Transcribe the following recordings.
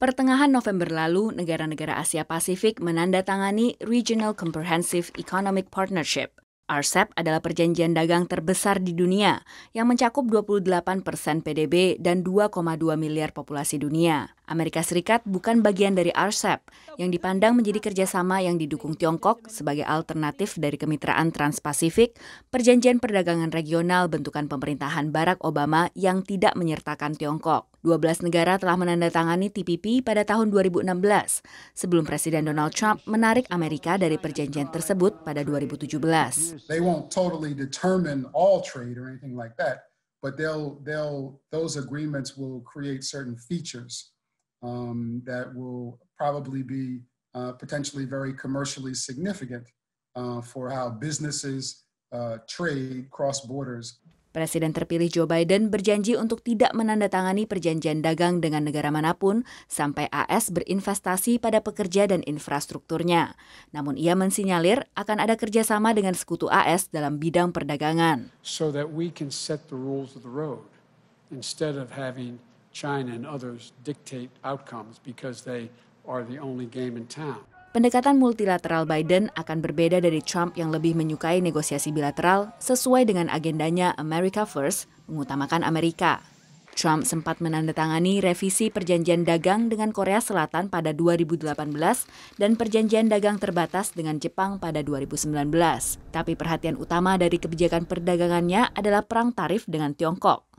Pertengahan November lalu, negara-negara Asia Pasifik menandatangani Regional Comprehensive Economic Partnership. RCEP adalah perjanjian dagang terbesar di dunia yang mencakup 28 persen PDB dan 2,2 miliar populasi dunia. Amerika Serikat bukan bagian dari RCEP, yang dipandang menjadi kerjasama yang didukung Tiongkok sebagai alternatif dari kemitraan trans perjanjian perdagangan regional bentukan pemerintahan Barack Obama yang tidak menyertakan Tiongkok. 12 negara telah menandatangani TPP pada tahun 2016, sebelum Presiden Donald Trump menarik Amerika dari perjanjian tersebut pada 2017. They won't totally um, that will probably be uh, potentially very commercially significant uh, for how businesses uh, trade cross borders. Presiden terpilih Joe Biden berjanji untuk tidak menandatangani perjanjian dagang dengan negara manapun sampai AS berinvestasi pada pekerja dan infrastrukturnya. Namun ia mensinyalir akan ada kerjasama dengan sekutu AS dalam bidang perdagangan. So that we can set the rules of the road instead of having China and others dictate outcomes because they are the only game in town. Pendekatan multilateral Biden akan berbeda dari Trump yang lebih menyukai negosiasi bilateral sesuai dengan agendanya America First, mengutamakan Amerika. Trump sempat menandatangani revisi perjanjian dagang dengan Korea Selatan pada 2018 dan perjanjian dagang terbatas dengan Jepang pada 2019. Tapi perhatian utama dari kebijakan perdagangannya adalah perang tarif dengan Tiongkok.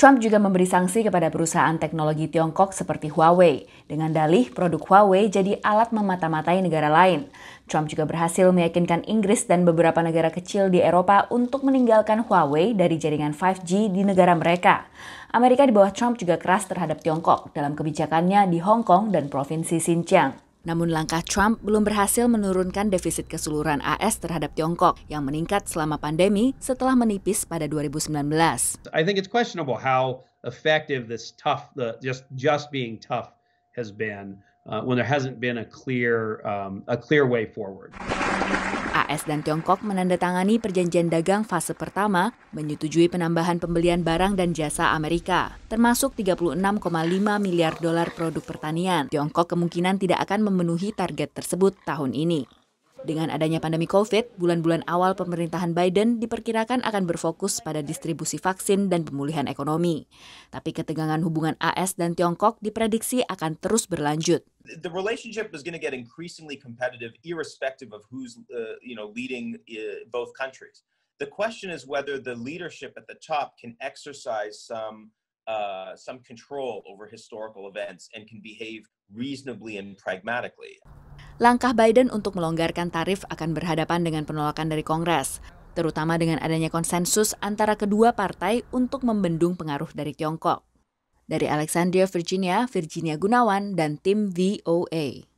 Trump juga memberi sanksi kepada perusahaan teknologi Tiongkok seperti Huawei, dengan dalih produk Huawei jadi alat memata-matai negara lain. Trump juga berhasil meyakinkan Inggris dan beberapa negara kecil di Eropa untuk meninggalkan Huawei dari jaringan 5G di negara mereka. Amerika di bawah Trump juga keras terhadap Tiongkok dalam kebijakannya di Hong Kong dan Provinsi Xinjiang. Namun langkah Trump belum berhasil menurunkan defisit keseluruhan AS terhadap Tiongkok yang meningkat selama pandemi setelah menipis pada 2019. I think it's questionable how effective this tough the just just being tough has been uh, when there hasn't been a clear um, a clear way forward. AS dan Tiongkok menandatangani perjanjian dagang fase pertama menyetujui penambahan pembelian barang dan jasa Amerika, termasuk 36,5 miliar dolar produk pertanian. Tiongkok kemungkinan tidak akan memenuhi target tersebut tahun ini. Dengan adanya pandemi COVID, bulan-bulan awal pemerintahan Biden diperkirakan akan berfokus pada distribusi vaksin dan pemulihan ekonomi. Tapi ketegangan hubungan AS dan Tiongkok diprediksi akan terus berlanjut. The relationship is going to get increasingly competitive irrespective of who's uh, you know leading uh, both countries. The question is whether the leadership at the top can exercise some uh, some control over historical events and can behave reasonably and pragmatically langkah Biden untuk melonggarkan tarif akan berhadapan dengan penolakan dari Kongres, terutama dengan adanya konsensus antara kedua partai untuk membendung pengaruh dari Tiongkok. Dari Alexandria, Virginia, Virginia Gunawan, dan tim VOA.